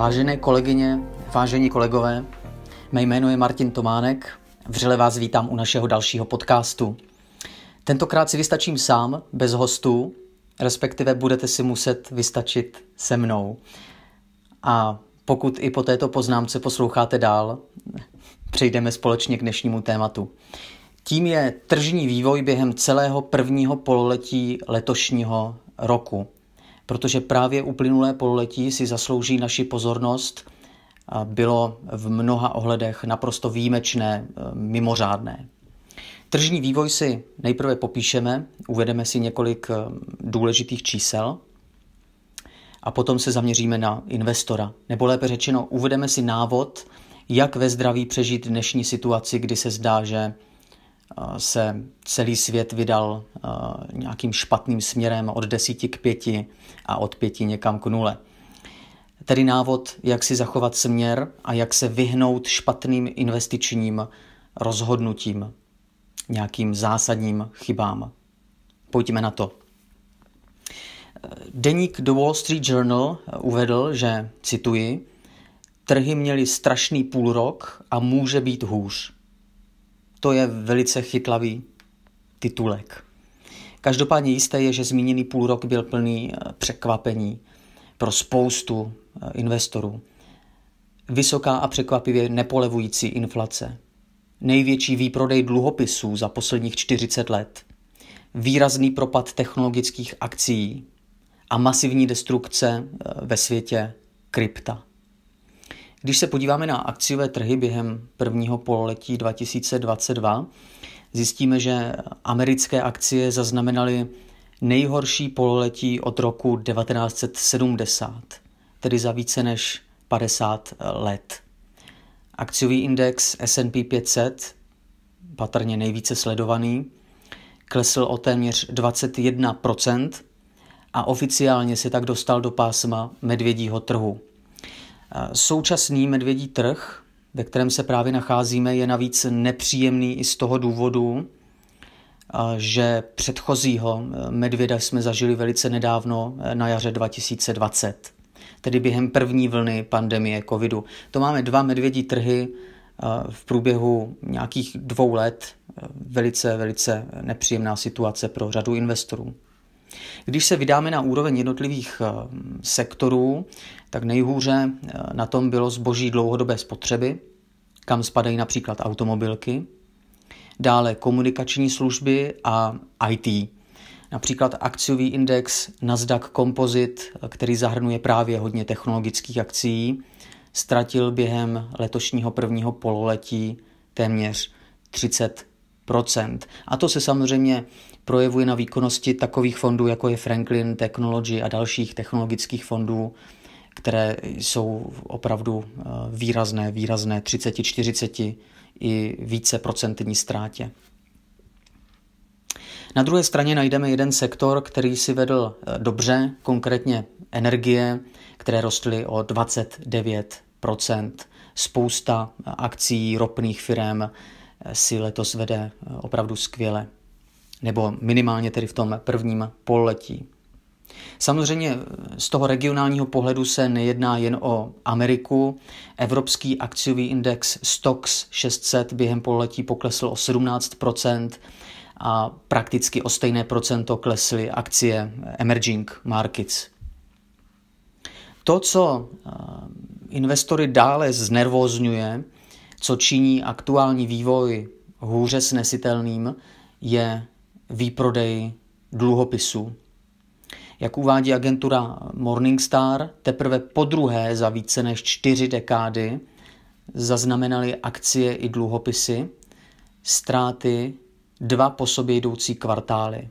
Vážené kolegyně, vážení kolegové, mé jméno je Martin Tománek, vřele vás vítám u našeho dalšího podcastu. Tentokrát si vystačím sám, bez hostů, respektive budete si muset vystačit se mnou. A pokud i po této poznámce posloucháte dál, přejdeme společně k dnešnímu tématu. Tím je tržní vývoj během celého prvního pololetí letošního roku protože právě uplynulé pololetí si zaslouží naši pozornost, bylo v mnoha ohledech naprosto výjimečné, e, mimořádné. Tržní vývoj si nejprve popíšeme, uvedeme si několik e, důležitých čísel a potom se zaměříme na investora. Nebo lépe řečeno, uvedeme si návod, jak ve zdraví přežít dnešní situaci, kdy se zdá, že se celý svět vydal nějakým špatným směrem od desíti k pěti a od pěti někam k nule. Tedy návod, jak si zachovat směr a jak se vyhnout špatným investičním rozhodnutím, nějakým zásadním chybám. Pojďme na to. Deník The Wall Street Journal e, uvedl, že, cituji, trhy měly strašný půlrok a může být hůř. To je velice chytlavý titulek. Každopádně jisté je, že zmíněný půl rok byl plný eh, překvapení pro spoustu eh, investorů. Vysoká a překvapivě nepolevující inflace, největší výprodej dluhopisů za posledních 40 let, výrazný propad technologických akcí a masivní destrukce eh, ve světě krypta. Když se podíváme na akciové trhy během prvního pololetí 2022, zjistíme, že americké akcie zaznamenaly nejhorší pololetí od roku 1970, tedy za více než 50 let. Akciový index S&P 500, patrně nejvíce sledovaný, klesl o téměř 21% a oficiálně se tak dostal do pásma medvědího trhu – Současný medvědí trh, ve kterém se právě nacházíme, je navíc nepříjemný i z toho důvodu, že předchozího e, medvěda jsme zažili velice nedávno e, na jaře 2020, tedy během první vlny pandemie covidu. To máme dva medvědí trhy e, v průběhu nějakých dvou let. Velice, velice nepříjemná situace pro řadu investorů. Když se vydáme na úroveň jednotlivých eh, sektorů, tak nejhůře eh, na tom bylo zboží dlouhodobé spotřeby, kam spadají například automobilky, dále komunikační služby a IT. Například akciový index Nasdaq Composite, eh, který zahrnuje právě hodně technologických akcí, ztratil během letošního prvního pololetí téměř 30 a to se samozřejmě projevuje na výkonnosti takových fondů, jako je Franklin Technology a dalších technologických fondů, které jsou opravdu eh, výrazné, výrazné 30, 40 i více procentní ztrátě. Na druhé straně najdeme jeden sektor, který si vedl eh, dobře, konkrétně energie, které rostly o 29 Spousta eh, akcí ropných firm si letos vede eh, opravdu skvěle, nebo minimálně tedy v tom prvním poletí. Samozřejmě eh, z toho regionálního pohledu se nejedná jen o Ameriku. Evropský akciový index Stox 600 během poletí poklesl o 17 a prakticky o stejné procento klesly akcie eh, emerging markets. To, co investory dále znervozňuje, co činí aktuální vývoj hůře snesitelným, je výprodej dluhopisů. Jak uvádí agentura Morningstar, teprve po druhé za více než čtyři dekády zaznamenaly akcie i dluhopisy ztráty dva po sobě jdoucí kvartály.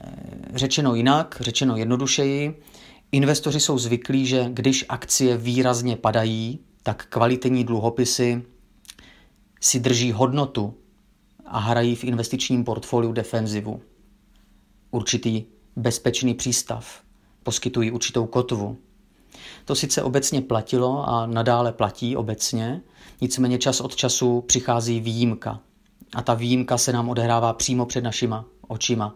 Eh, řečeno jinak, řečeno jednodušeji, investoři jsou zvyklí, že když akcie výrazně padají, tak kvalitní dluhopisy si drží hodnotu a hrají v investičním portfoliu defenzivu. Určitý bezpečný přístav, poskytují určitou kotvu. To sice obecně platilo a nadále platí obecně, nicméně čas od času přichází výjimka. A ta výjimka se nám odehrává přímo před našima očima.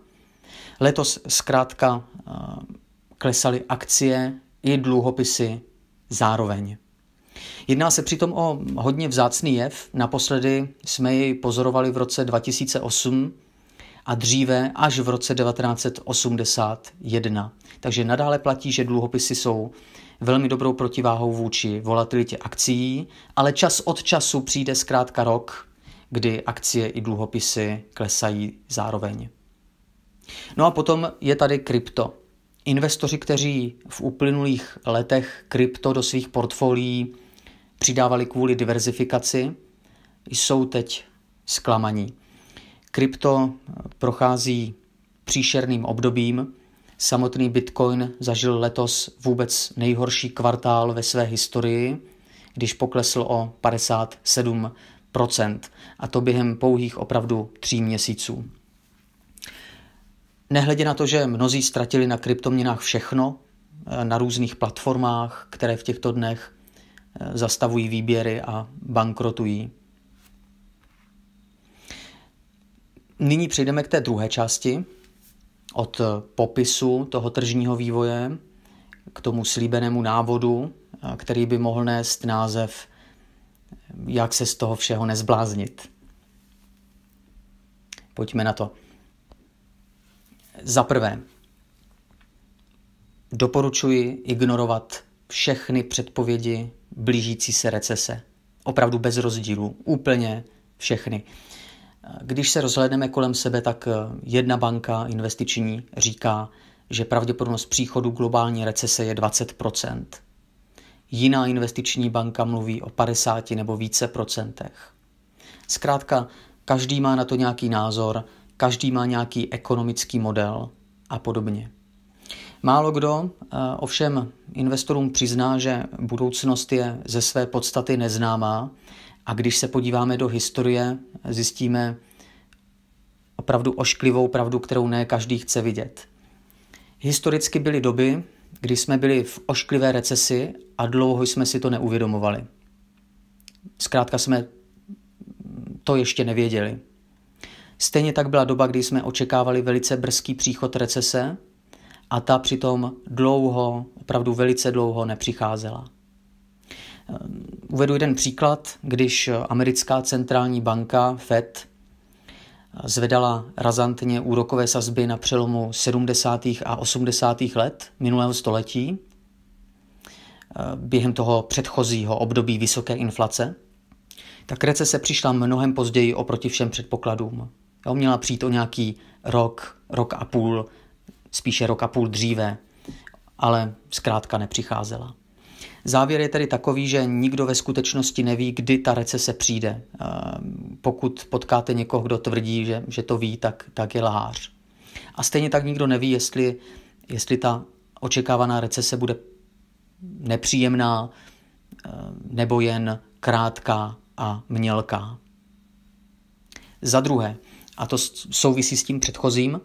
Letos zkrátka eh, klesaly akcie i dluhopisy zároveň. Jedná se přitom o hodně vzácný jev. Naposledy jsme jej pozorovali v roce 2008 a dříve až v roce 1981. Takže nadále platí, že dluhopisy jsou velmi dobrou protiváhou vůči volatilitě akcí, ale čas od času přijde zkrátka rok, kdy akcie i dluhopisy klesají zároveň. No a potom je tady krypto. Investoři, kteří v uplynulých letech krypto do svých portfolií přidávali kvůli diverzifikaci, jsou teď zklamaní. Krypto eh, prochází příšerným obdobím. Samotný Bitcoin zažil letos vůbec nejhorší kvartál ve své historii, když poklesl o 57 a to během pouhých opravdu tří měsíců. Nehledě na to, že mnozí ztratili na kryptoměnách všechno, eh, na různých platformách, které v těchto dnech zastavují výběry a bankrotují. Nyní přejdeme k té druhé části, od popisu toho tržního vývoje k tomu slíbenému návodu, který by mohl nést název Jak se z toho všeho nezbláznit. Pojďme na to. Za prvé, doporučuji ignorovat všechny předpovědi blížící se recese. Opravdu bez rozdílu, úplně všechny. Když se rozhlédneme kolem sebe, tak eh, jedna banka investiční říká, že pravděpodobnost příchodu globální recese je 20 Jiná investiční banka mluví o 50 nebo více procentech. Zkrátka, každý má na to nějaký názor, každý má nějaký ekonomický model a podobně. Málo kdo eh, ovšem investorům přizná, že budoucnost je ze své podstaty neznámá a když se podíváme do historie, zjistíme opravdu ošklivou pravdu, kterou ne každý chce vidět. Historicky byly doby, kdy jsme byli v ošklivé recesi a dlouho jsme si to neuvědomovali. Zkrátka jsme to ještě nevěděli. Stejně tak byla doba, kdy jsme očekávali velice brzký příchod recese – a ta přitom dlouho, opravdu velice dlouho nepřicházela. Eh, uvedu jeden příklad, když americká centrální banka Fed eh, zvedala razantně úrokové sazby na přelomu 70. a 80. let minulého století, eh, během toho předchozího období vysoké inflace, tak recese přišla mnohem později oproti všem předpokladům. Jo, měla přijít o nějaký rok, rok a půl spíše roka půl dříve, ale zkrátka nepřicházela. Závěr je tedy takový, že nikdo ve skutečnosti neví, kdy ta recese přijde. Ehm, pokud potkáte někoho, kdo tvrdí, že, že to ví, tak, tak je lhář. A stejně tak nikdo neví, jestli, jestli ta očekávaná recese bude nepříjemná ehm, nebo jen krátká a mělká. Za druhé, a to souvisí s tím předchozím,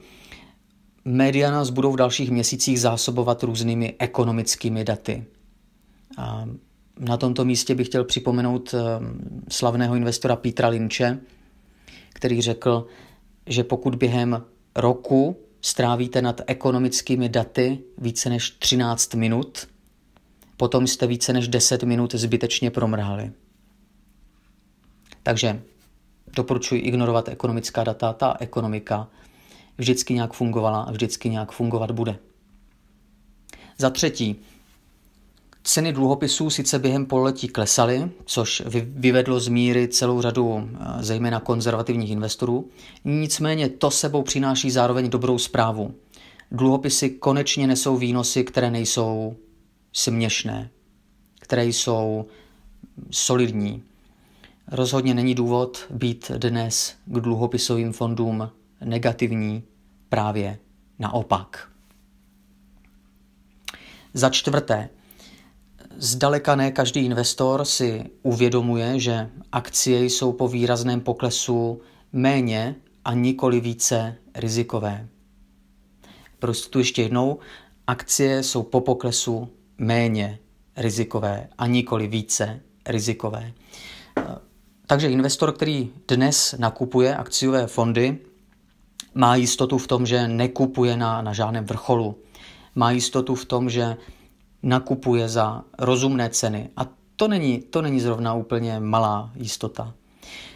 Média nás budou v dalších měsících zásobovat různými ekonomickými daty. A na tomto místě bych chtěl připomenout eh, slavného investora Petra Lynče, který řekl, že pokud během roku strávíte nad ekonomickými daty více než 13 minut, potom jste více než 10 minut zbytečně promrhali. Takže doporučuji ignorovat ekonomická data, ta ekonomika vždycky nějak fungovala a vždycky nějak fungovat bude. Za třetí, Ceny dluhopisů sice během pololetí klesaly, což vyvedlo z míry celou řadu eh, zejména konzervativních investorů, nicméně to sebou přináší zároveň dobrou zprávu. Dluhopisy konečně nesou výnosy, které nejsou směšné, které jsou solidní. Rozhodně není důvod být dnes k dluhopisovým fondům negativní právě naopak. Za čtvrté, zdaleka ne každý investor si uvědomuje, že akcie jsou po výrazném poklesu méně a nikoli více rizikové. Prostě tu ještě jednou, akcie jsou po poklesu méně rizikové a nikoli více rizikové. Takže investor, který dnes nakupuje akciové fondy, má jistotu v tom, že nekupuje na, na žádném vrcholu. Má jistotu v tom, že nakupuje za rozumné ceny. A to není, to není zrovna úplně malá jistota.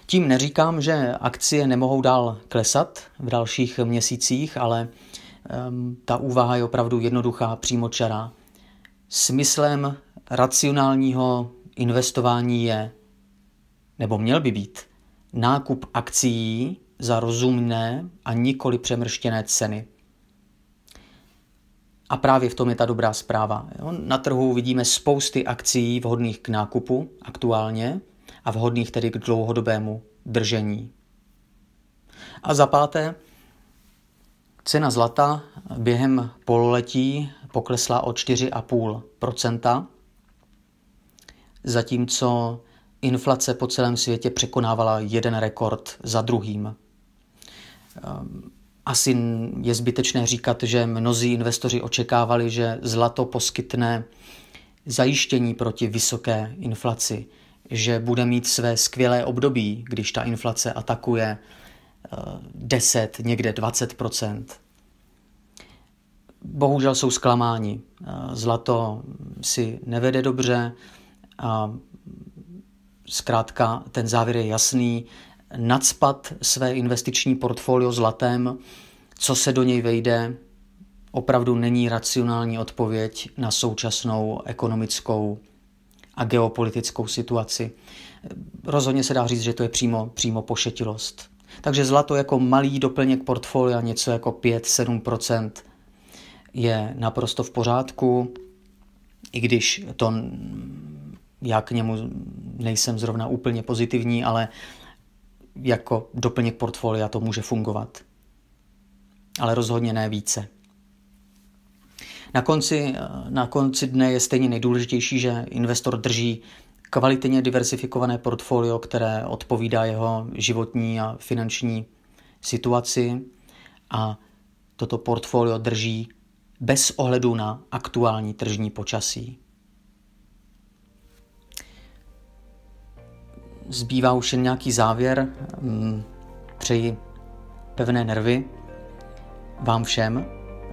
Tím neříkám, že akcie nemohou dál klesat v dalších měsících, ale um, ta úvaha je opravdu jednoduchá, přímočará. Smyslem racionálního investování je, nebo měl by být, nákup akcií, za rozumné a nikoli přemrštěné ceny. A právě v tom je ta dobrá zpráva. Na trhu vidíme spousty akcí vhodných k nákupu aktuálně a vhodných tedy k dlouhodobému držení. A za páté, cena zlata během pololetí poklesla o 4,5 zatímco inflace po celém světě překonávala jeden rekord za druhým. Ehm, asi je zbytečné říkat, že mnozí investoři očekávali, že zlato poskytne zajištění proti vysoké inflaci, že bude mít své skvělé období, když ta inflace atakuje 10, eh, někde 20 Bohužel jsou zklamáni. Eh, zlato si nevede dobře. Zkrátka, ten závěr je jasný nadspat své investiční portfolio zlatem, co se do něj vejde, opravdu není racionální odpověď na současnou ekonomickou a geopolitickou situaci. Rozhodně se dá říct, že to je přímo, přímo pošetilost. Takže zlato jako malý doplněk portfolia, něco jako 5-7%, je naprosto v pořádku, i když to já k němu nejsem zrovna úplně pozitivní, ale jako doplněk portfolia to může fungovat. Ale rozhodně ne více. Na konci, eh, na konci dne je stejně nejdůležitější, že investor drží kvalitně diversifikované portfolio, které odpovídá jeho životní a finanční situaci a toto portfolio drží bez ohledu na aktuální tržní počasí. zbývá už jen nějaký závěr. Mm, přeji pevné nervy vám všem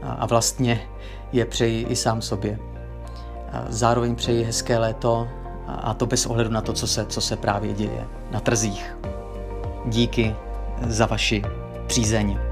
a vlastně je přeji i sám sobě. Zároveň přeji hezké léto a to bez ohledu na to, co se, co se právě děje na trzích. Díky za vaši přízeň.